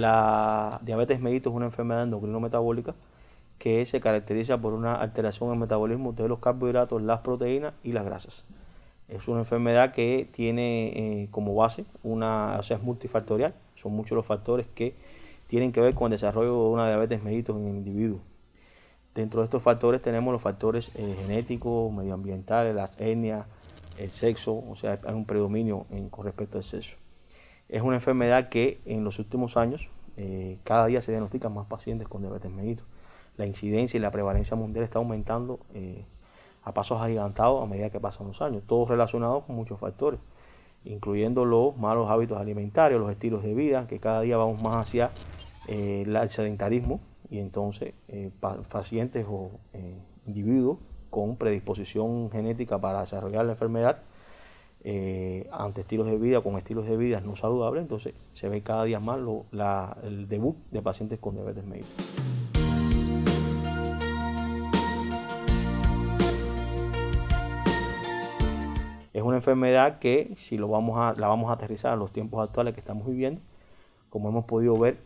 La diabetes mellitus es una enfermedad endocrino-metabólica que se caracteriza por una alteración en el metabolismo de los carbohidratos, las proteínas y las grasas. Es una enfermedad que tiene eh, como base una, o sea, es multifactorial, son muchos los factores que tienen que ver con el desarrollo de una diabetes mellitus en el individuo. Dentro de estos factores tenemos los factores eh, genéticos, medioambientales, las etnias, el sexo, o sea, hay un predominio con respecto al sexo. Es una enfermedad que en los últimos años eh, cada día se diagnostican más pacientes con diabetes mellitus. La incidencia y la prevalencia mundial está aumentando eh, a pasos agigantados a medida que pasan los años, todo relacionado con muchos factores, incluyendo los malos hábitos alimentarios, los estilos de vida, que cada día vamos más hacia eh, el sedentarismo y entonces pacientes o individuos con predisposición genética para desarrollar la enfermedad eh, ante estilos de vida con estilos de vida no saludables, entonces se ve cada día más el debut de pacientes con diabetes mellitus. Es una enfermedad que si lo vamos a, la vamos a aterrizar a los tiempos actuales que estamos viviendo, como hemos podido ver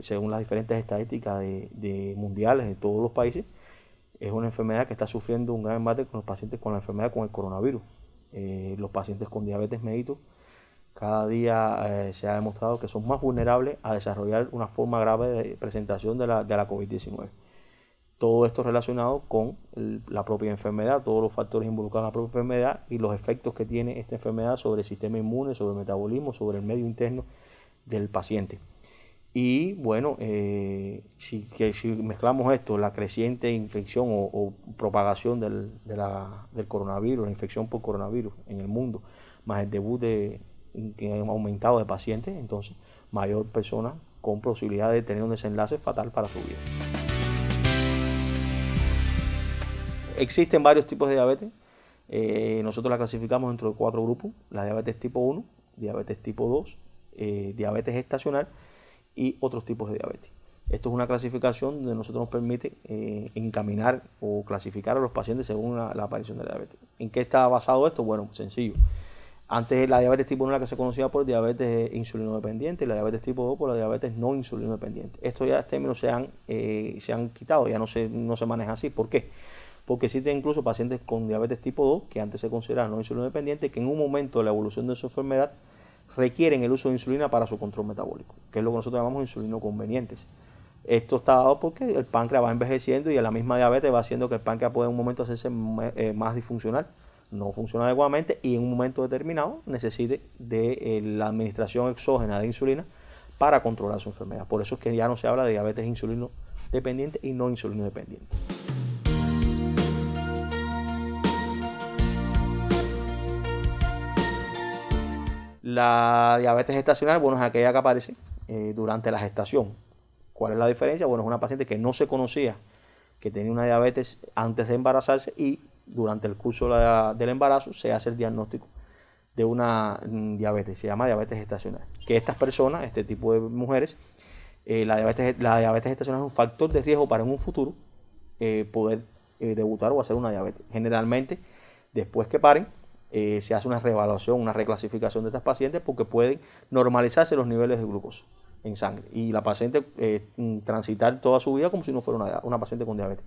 según las diferentes estadísticas de, mundiales de todos los países, es una enfermedad que está sufriendo un gran embate con los pacientes con la enfermedad con el coronavirus. Eh, los pacientes con diabetes mellitus cada día eh, se ha demostrado que son más vulnerables a desarrollar una forma grave de presentación de la, de COVID-19. Todo esto relacionado con la propia enfermedad, todos los factores involucrados en la propia enfermedad y los efectos que tiene esta enfermedad sobre el sistema inmune, sobre el metabolismo, sobre el medio interno del paciente. Y bueno, eh, si, mezclamos esto, la creciente infección o, propagación del, coronavirus, la infección por coronavirus en el mundo, más el debut de que aumentado de pacientes, entonces mayor persona con posibilidad de tener un desenlace fatal para su vida. Existen varios tipos de diabetes. Eh, nosotros la clasificamos dentro de cuatro grupos. La diabetes tipo 1, diabetes tipo 2, eh, diabetes estacional y otros tipos de diabetes. Esto es una clasificación donde nosotros nos permite eh, encaminar o clasificar a los pacientes según la, aparición de la diabetes. ¿En qué está basado esto? Bueno, sencillo. Antes la diabetes tipo 1 era la que se conocía por diabetes eh, insulino dependiente y la diabetes tipo 2 por la diabetes no insulino dependiente. Estos ya términos se han, eh, se han quitado, ya no se, no se maneja así. ¿Por qué? Porque existen incluso pacientes con diabetes tipo 2 que antes se consideraban no insulino que en un momento de la evolución de su enfermedad requieren el uso de insulina para su control metabólico, que es lo que nosotros llamamos insulinoconvenientes. Esto está dado porque el páncreas va envejeciendo y la misma diabetes va haciendo que el páncreas pueda en un momento hacerse eh, más disfuncional, no funciona adecuadamente y en un momento determinado necesite de eh, la administración exógena de insulina para controlar su enfermedad. Por eso es que ya no se habla de diabetes insulino dependiente y no insulino dependiente. La diabetes gestacional, bueno, es aquella que aparece eh, durante la gestación. ¿Cuál es la diferencia? Bueno, es una paciente que no se conocía que tenía una diabetes antes de embarazarse y durante el curso del embarazo se hace el diagnóstico de una mm, diabetes, se llama diabetes gestacional. Que estas personas, este tipo de mujeres, eh, la, diabetes, la diabetes gestacional es un factor de riesgo para en un futuro eh, poder debutar o hacer una diabetes. Generalmente, después que paren, eh, se hace una reevaluación, una reclasificación de estas pacientes porque pueden normalizarse los niveles de glucosa en sangre y la paciente eh, transitar toda su vida como si no fuera una, paciente con diabetes.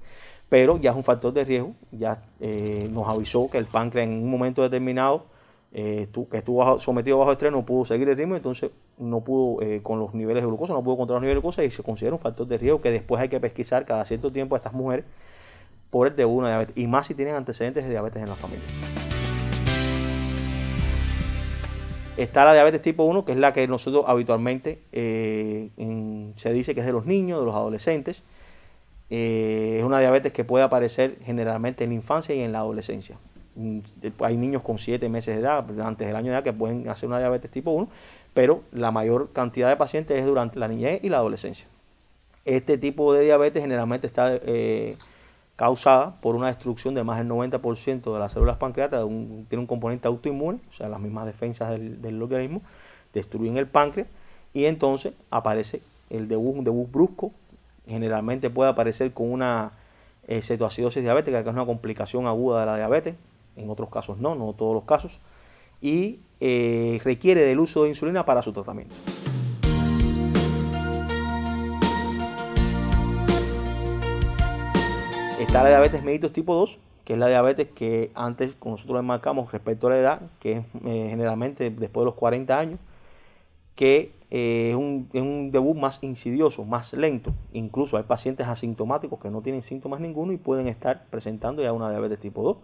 Pero ya es un factor de riesgo, ya eh, nos avisó que el páncreas en un momento determinado que estuvo sometido a bajo estrés no pudo seguir el ritmo, entonces no pudo con los niveles de glucosa, no pudo controlar los niveles de glucosa y se considera un factor de riesgo que después hay que pesquisar cada cierto tiempo a estas mujeres por el de una diabetes y más si tienen antecedentes de diabetes en la familia. Está la diabetes tipo 1, que es la que nosotros habitualmente eh, se dice que es de los niños, de los adolescentes. Eh, es una diabetes que puede aparecer generalmente en la infancia y en la adolescencia. Mm, hay niños con 7 meses de edad, antes del año de edad, que pueden hacer una diabetes tipo 1, pero la mayor cantidad de pacientes es durante la niñez y la adolescencia. Este tipo de diabetes generalmente está... Eh, causada por una destrucción de más del 90% de las células pancreatas, tiene un componente autoinmune, o sea, las mismas defensas del, organismo, destruyen el páncreas y entonces aparece el debut, un debut brusco, generalmente puede aparecer con una eh, cetoacidosis diabética, que es una complicación aguda de la diabetes, en otros casos no, no todos los casos, y eh, requiere del uso de insulina para su tratamiento. la diabetes mellitus tipo 2, que es la diabetes que antes nosotros marcamos respecto a la edad, que es eh, generalmente después de los 40 años, que eh, es, un, debut más insidioso, más lento. Incluso hay pacientes asintomáticos que no tienen síntomas ninguno y pueden estar presentando ya una diabetes tipo 2.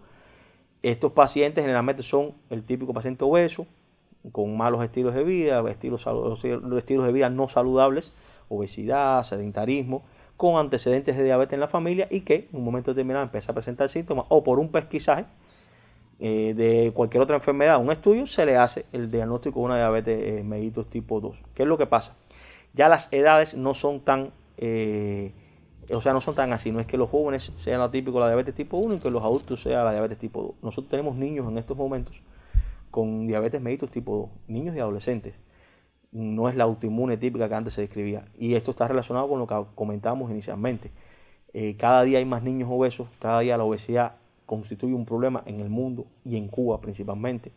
Estos pacientes generalmente son el típico paciente obeso, con malos estilos de vida, estilos de vida no saludables, obesidad, sedentarismo, con antecedentes de diabetes en la familia y que en un momento determinado empieza a presentar síntomas o por un pesquisaje eh, de cualquier otra enfermedad, un estudio, se le hace el diagnóstico de una diabetes eh, mellitus tipo 2. ¿Qué es lo que pasa? Ya las edades no son tan, eh, o sea, no son tan así. No es que los jóvenes sean atípicos de la diabetes tipo 1 y que los adultos sea la diabetes tipo 2. Nosotros tenemos niños en estos momentos con diabetes mellitus tipo 2, niños y adolescentes no es la autoinmune típica que antes se describía. Y esto está relacionado con lo que comentamos inicialmente. Eh, cada día hay más niños obesos, cada día la obesidad constituye un problema en el mundo y en Cuba principalmente.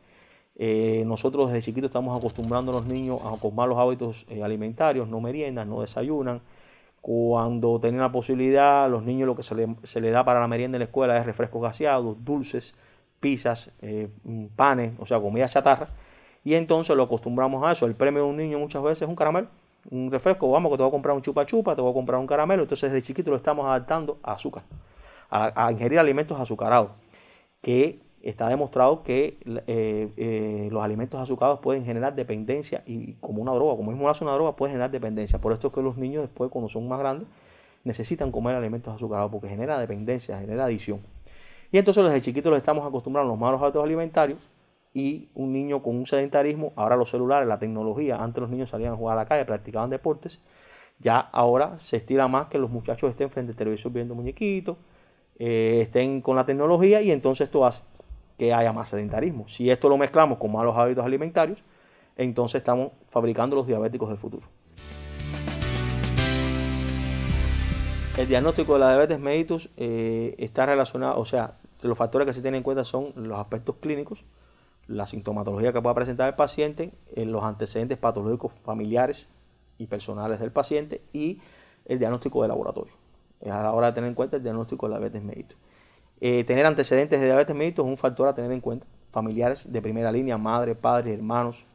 Eh, nosotros desde chiquitos estamos acostumbrando a los niños a con los hábitos eh, alimentarios, no meriendan, no desayunan. Cuando tienen la posibilidad, los niños lo que se les da para la merienda en la escuela es refrescos gaseados, dulces, pizzas, mm, panes, o sea, comida chatarra y entonces lo acostumbramos a eso. El premio de un niño muchas veces es un caramelo, un refresco. Vamos, que te voy a comprar un chupa chupa, te voy a comprar un caramelo. Entonces desde chiquito lo estamos adaptando a azúcar, a, ingerir alimentos azucarados, que está demostrado que eh, eh, los alimentos azucarados pueden generar dependencia y como una droga, como es una droga, puede generar dependencia. Por esto es que los niños después, cuando son más grandes, necesitan comer alimentos azucarados porque genera dependencia, genera adicción. Y entonces desde chiquito los estamos acostumbrando a los malos hábitos alimentarios y un niño con un sedentarismo, ahora los celulares, la tecnología, antes los niños salían a jugar a la calle, practicaban deportes, ya ahora se estira más que los muchachos estén frente al televisor viendo muñequitos, eh, estén con la tecnología y entonces esto hace que haya más sedentarismo. Si esto lo mezclamos con malos hábitos alimentarios, entonces estamos fabricando los diabéticos del futuro. El diagnóstico de la diabetes mellitus eh, está relacionado, o sea, los factores que se tienen en cuenta son los aspectos clínicos, la sintomatología que pueda presentar el paciente, eh, los antecedentes patológicos familiares y personales del paciente y el diagnóstico de laboratorio. Es a la hora de tener en cuenta el diagnóstico de diabetes mellitus. Eh, tener antecedentes de diabetes mellitus es un factor a tener en cuenta. Familiares de primera línea, madre, padre, hermanos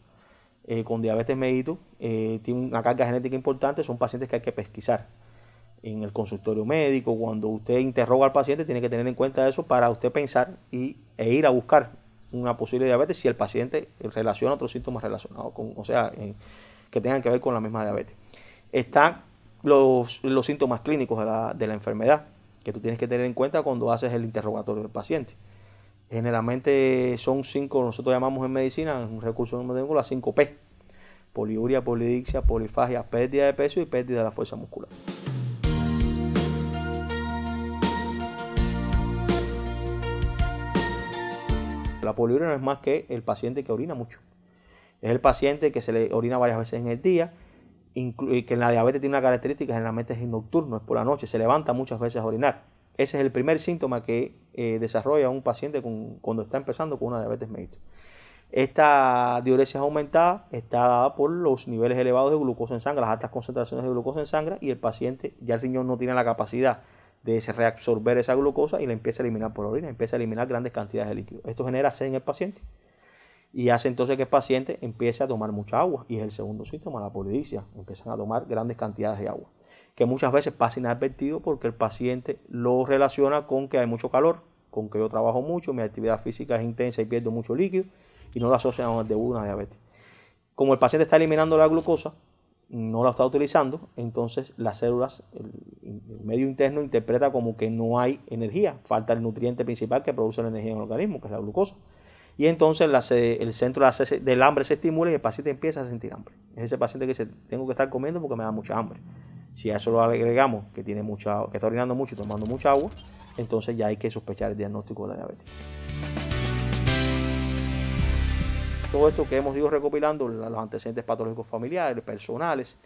eh, con diabetes mellitus, eh, tienen una carga genética importante, son pacientes que hay que pesquisar en el consultorio médico, cuando usted interroga al paciente, tiene que tener en cuenta eso para usted pensar y, e ir a buscar una posible diabetes si el paciente relaciona otros síntomas relacionados con, o sea, que tengan que ver con la misma diabetes. Están los, los síntomas clínicos de la, enfermedad que tú tienes que tener en cuenta cuando haces el interrogatorio del paciente. Generalmente son cinco, nosotros llamamos en medicina, en un recurso no tengo, las 5 P. Poliuria, polidixia, polifagia, pérdida de peso y pérdida de la fuerza muscular. La poliuria no es más que el paciente que orina mucho. Es el paciente que se le orina varias veces en el día, que en la diabetes tiene una característica, generalmente es nocturno, es por la noche, se levanta muchas veces a orinar. Ese es el primer síntoma que eh, desarrolla un paciente cuando está empezando con una diabetes mellitus. Esta diuresis aumentada está dada por los niveles elevados de glucosa en sangre, las altas concentraciones de glucosa en sangre y el paciente ya el riñón no tiene la capacidad de reabsorber esa glucosa y la empieza a eliminar por orina, empieza a eliminar grandes cantidades de líquido. Esto genera sed en el paciente y hace entonces que el paciente empiece a tomar mucha agua y es el segundo síntoma, la polidicia, empiezan a tomar grandes cantidades de agua, que muchas veces pasa inadvertido porque el paciente lo relaciona con que hay mucho calor, con que yo trabajo mucho, mi actividad física es intensa y pierdo mucho líquido y no lo asocian de una diabetes. Como el paciente está eliminando la glucosa, no lo está utilizando, entonces las células, el, medio interno interpreta como que no hay energía, falta el nutriente principal que produce la energía en el organismo, que es la glucosa. Y entonces el centro del hambre se estimula y el paciente empieza a sentir hambre. Es ese paciente que dice, tengo que estar comiendo porque me da mucha hambre. Si a eso lo agregamos, que, tiene mucha, que está orinando mucho y tomando mucha agua, entonces ya hay que sospechar el diagnóstico de la diabetes todo esto que hemos ido recopilando, los antecedentes patológicos familiares, personales,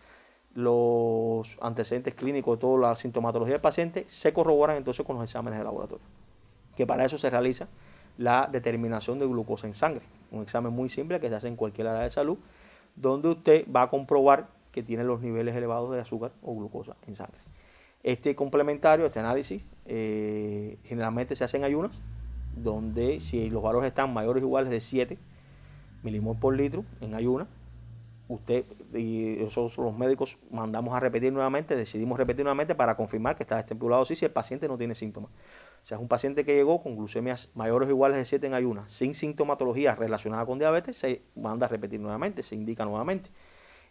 los antecedentes clínicos, toda la sintomatología del paciente, se corroboran entonces con los exámenes de laboratorio. Que para eso se realiza la determinación de glucosa en sangre. Un examen muy simple que se hace en cualquier área de salud, donde usted va a comprobar que tiene los niveles elevados de azúcar o glucosa en sangre. Este complementario, este análisis, eh, generalmente se hace en ayunas, donde si los valores están mayores o iguales de 7, milimol por litro en ayuna. Usted y nosotros los médicos mandamos a repetir nuevamente, decidimos repetir nuevamente para confirmar que está estipulado sí si el paciente no tiene síntomas. O sea, es un paciente que llegó con glucemias mayores o iguales de 7 en ayuna, sin sintomatología relacionada con diabetes, se manda a repetir nuevamente, se indica nuevamente.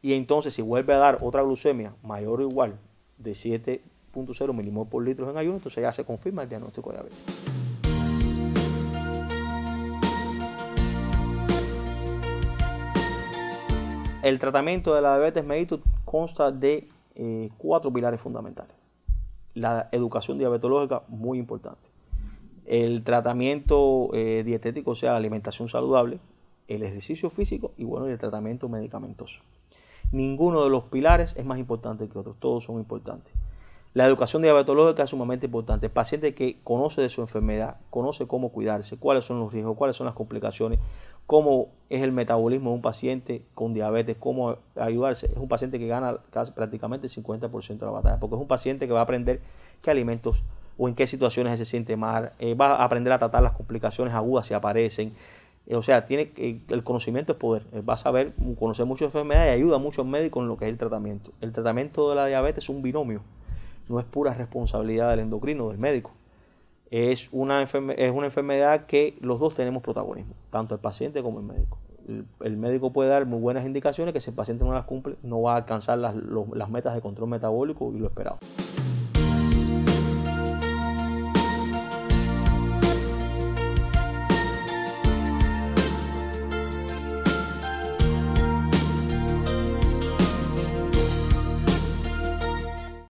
Y entonces, si vuelve a dar otra glucemia mayor o igual de 7.0 milimol por litro en ayuno, entonces ya se confirma el diagnóstico de diabetes. El tratamiento de la diabetes mellitus consta de eh, cuatro pilares fundamentales. La educación diabetológica, muy importante. El tratamiento eh, dietético, o sea, alimentación saludable, el ejercicio físico y bueno, el tratamiento medicamentoso. Ninguno de los pilares es más importante que otros, todos son importantes. La educación diabetológica es sumamente importante. El paciente que conoce de su enfermedad, conoce cómo cuidarse, cuáles son los riesgos, cuáles son las complicaciones, cómo es el metabolismo de un paciente con diabetes, cómo ayudarse. Es un paciente que gana casi, prácticamente el 50% de la batalla, porque es un paciente que va a aprender qué alimentos o en qué situaciones se siente mal, eh, va a aprender a tratar las complicaciones agudas si aparecen. Eh, o sea, tiene el conocimiento es poder. va a saber, conocer muchas enfermedades y ayuda mucho al médico en lo que es el tratamiento. El tratamiento de la diabetes es un binomio, no es pura responsabilidad del endocrino, del médico es una, es una enfermedad que los dos tenemos protagonismo, tanto el paciente como el médico. El, médico puede dar muy buenas indicaciones que si el paciente no las cumple, no va a alcanzar las, las metas de control metabólico y lo esperado.